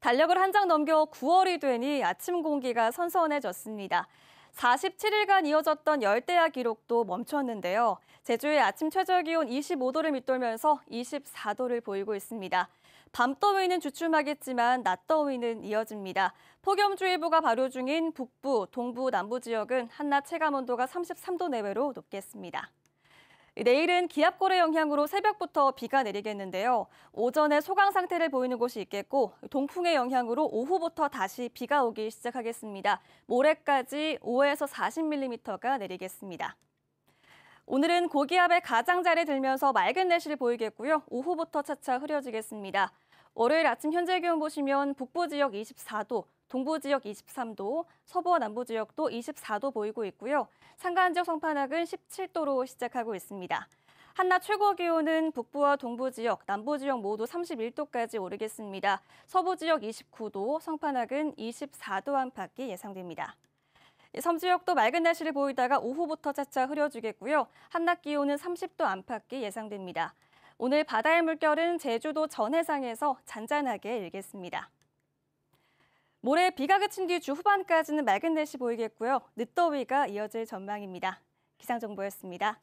달력을 한 장 넘겨 9월이 되니 아침 공기가 선선해졌습니다. 47일간 이어졌던 열대야 기록도 멈췄는데요. 제주의 아침 최저 기온 25도를 밑돌면서 24도를 보이고 있습니다. 밤 더위는 주춤하겠지만 낮 더위는 이어집니다. 폭염주의보가 발효 중인 북부, 동부, 남부 지역은 한낮 체감 온도가 33도 내외로 높겠습니다. 내일은 기압골의 영향으로 새벽부터 비가 내리겠는데요. 오전에 소강 상태를 보이는 곳이 있겠고 동풍의 영향으로 오후부터 다시 비가 오기 시작하겠습니다. 모레까지 5에서 40mm가 내리겠습니다. 오늘은 고기압의 가장자리 들면서 맑은 날씨를 보이겠고요. 오후부터 차차 흐려지겠습니다. 월요일 아침 현재 기온 보시면 북부 지역 24도, 동부 지역 23도, 서부와 남부 지역도 24도 보이고 있고요. 산간 지역 성판악은 17도로 시작하고 있습니다. 한낮 최고 기온은 북부와 동부 지역, 남부 지역 모두 31도까지 오르겠습니다. 서부 지역 29도, 성판악은 24도 안팎이 예상됩니다. 섬 지역도 맑은 날씨를 보이다가 오후부터 차차 흐려지겠고요. 한낮 기온은 30도 안팎이 예상됩니다. 오늘 바다의 물결은 제주도 전해상에서 잔잔하게 일겠습니다. 모레 비가 그친 뒤 주 후반까지는 맑은 날씨 보이겠고요. 늦더위가 이어질 전망입니다. 기상정보였습니다.